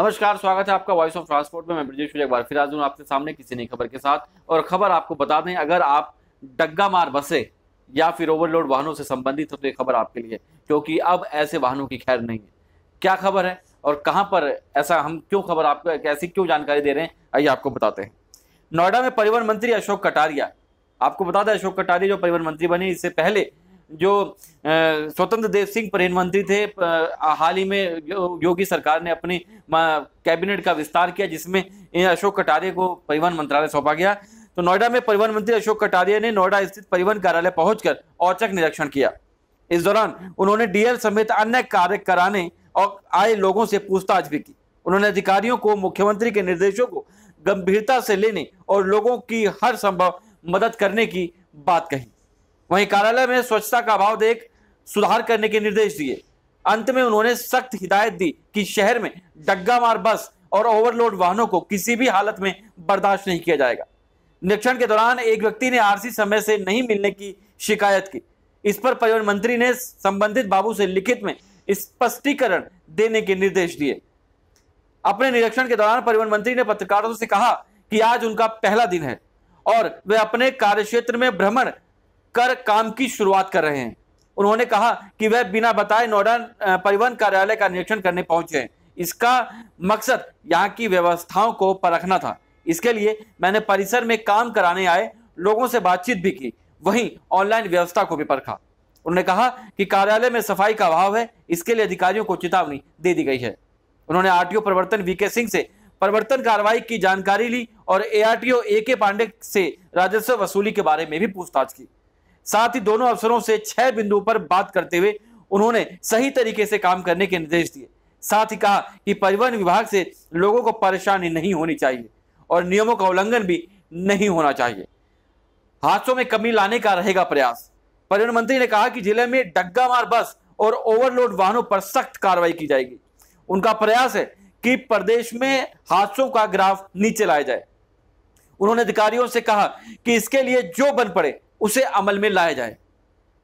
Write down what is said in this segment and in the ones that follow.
नमस्कार स्वागत है आपका वॉइस ऑफ ट्रांसपोर्ट में मैं ब्रजेश एक बार फिर आज हूँ आपके सामने किसी नई खबर के साथ और खबर आपको बता दें अगर आप डग्गा मार बसे या फिर ओवरलोड वाहनों से संबंधित हो तो ये खबर आपके लिए क्योंकि अब ऐसे वाहनों की खैर नहीं है क्या खबर है और कहाँ पर ऐसा हम क्यों खबर आपको ऐसी क्यों जानकारी दे रहे हैं आइए आपको बताते हैं नोएडा में परिवहन मंत्री अशोक कटारिया आपको बता दें अशोक कटारिया जो परिवहन मंत्री बने इससे पहले जो स्वतंत्र देव सिंह परिवहन मंत्री थे हाल ही में योगी सरकार ने अपनी कैबिनेट का विस्तार किया जिसमें अशोक कटारिया को परिवहन मंत्रालय सौंपा गया तो नोएडा में परिवहन मंत्री अशोक कटारिया ने नोएडा स्थित परिवहन कार्यालय पहुंचकर औचक निरीक्षण किया इस दौरान उन्होंने डीएल समेत अन्य कार्य कराने और आए लोगों से पूछताछ भी की उन्होंने अधिकारियों को मुख्यमंत्री के निर्देशों को गंभीरता से लेने और लोगों की हर संभव मदद करने की बात कही वहीं कार्यालय में स्वच्छता का अभाव देख सुधार करने के निर्देश दिए अंत में उन्होंने सख्त हिदायत दी कि शहर में डग्गा मार बस और ओवरलोड वाहनों को किसी भी हालत में बर्दाश्त नहीं किया जाएगा निरीक्षण के दौरान एक व्यक्ति ने आरसी समय से नहीं मिलने की शिकायत की इस पर परिवहन मंत्री ने संबंधित बाबू से लिखित में स्पष्टीकरण देने के निर्देश दिए अपने निरीक्षण के दौरान परिवहन मंत्री ने पत्रकारों से कहा कि आज उनका पहला दिन है और वे अपने कार्य क्षेत्र में भ्रमण कर काम की शुरुआत कर रहे हैं उन्होंने कहा कि वह बिना बताए नोडा परिवहन कार्यालय का निरीक्षण करने पहुंचे इसका मकसद यहाँ की व्यवस्थाओं को परखना था इसके लिए मैंने परिसर में काम कराने आए लोगों से बातचीत भी की वहीं ऑनलाइन व्यवस्था को भी परखा उन्होंने कहा कि कार्यालय में सफाई का अभाव है इसके लिए अधिकारियों को चेतावनी दे दी गई है उन्होंने आरटीओ प्रवर्तन वीके सिंह से प्रवर्तन कार्रवाई की जानकारी ली और एआरटीओ ए के पांडे से राजस्व वसूली के बारे में भी पूछताछ की साथ ही दोनों अफसरों से छह बिंदुओं पर बात करते हुए उन्होंने सही तरीके से काम करने के निर्देश दिए साथ ही कहा कि परिवहन विभाग से लोगों को परेशानी नहीं होनी चाहिए और नियमों का उल्लंघन भी नहीं होना चाहिए हादसों में कमी लाने का रहेगा प्रयास परिवहन मंत्री ने कहा कि जिले में डग्गा मार बस और ओवरलोड वाहनों पर सख्त कार्रवाई की जाएगी उनका प्रयास है कि प्रदेश में हादसों का ग्राफ नीचे लाया जाए उन्होंने अधिकारियों से कहा कि इसके लिए जो बन पड़े उसे अमल में लाया जाए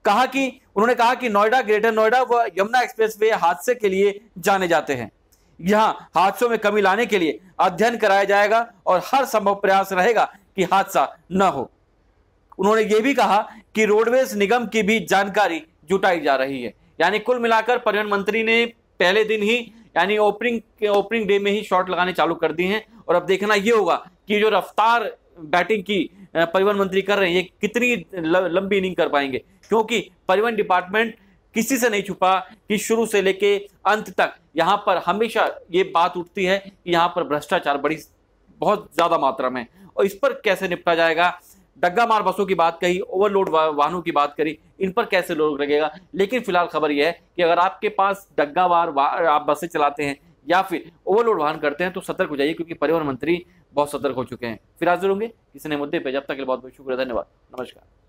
कहा कि उन्होंने कहा कि नोएडा ग्रेटर नोएडा व यमुना एक्सप्रेसवे हादसे के लिए जाने जाते हैं यहाँ हादसों में कमी लाने के लिए अध्ययन कराया जाएगा और हर संभव प्रयास रहेगा कि हादसा न हो उन्होंने ये भी कहा कि रोडवेज निगम की भी जानकारी जुटाई जा रही है यानी कुल मिलाकर परिवहन मंत्री ने पहले दिन ही यानी ओपनिंग के ओपनिंग डे में ही शॉट लगाने चालू कर दिए हैं और अब देखना ये होगा कि जो रफ्तार बैटिंग की परिवहन मंत्री कर रहे हैं ये कितनी लंबी इनिंग कर पाएंगे क्योंकि परिवहन डिपार्टमेंट किसी से नहीं छुपा कि शुरू से लेके अंत तक यहाँ पर हमेशा ये बात उठती है कि यहाँ पर भ्रष्टाचार बड़ी बहुत ज़्यादा मात्रा में और इस पर कैसे निपटा जाएगा डग्गा मार बसों की बात कही ओवरलोड वाहनों की बात करी इन पर कैसे लोग लगेगा लेकिन फिलहाल खबर यह है कि अगर आपके पास डग्गा मार आप बसें चलाते हैं या फिर ओवरलोड वाहन करते हैं तो सतर्क हो जाइए क्योंकि परिवहन मंत्री बहुत सतर्क हो चुके हैं फिर हाजिर होंगे किसी नए मुद्दे पर जब तक के लिए बहुत बहुत शुक्रिया धन्यवाद नमस्कार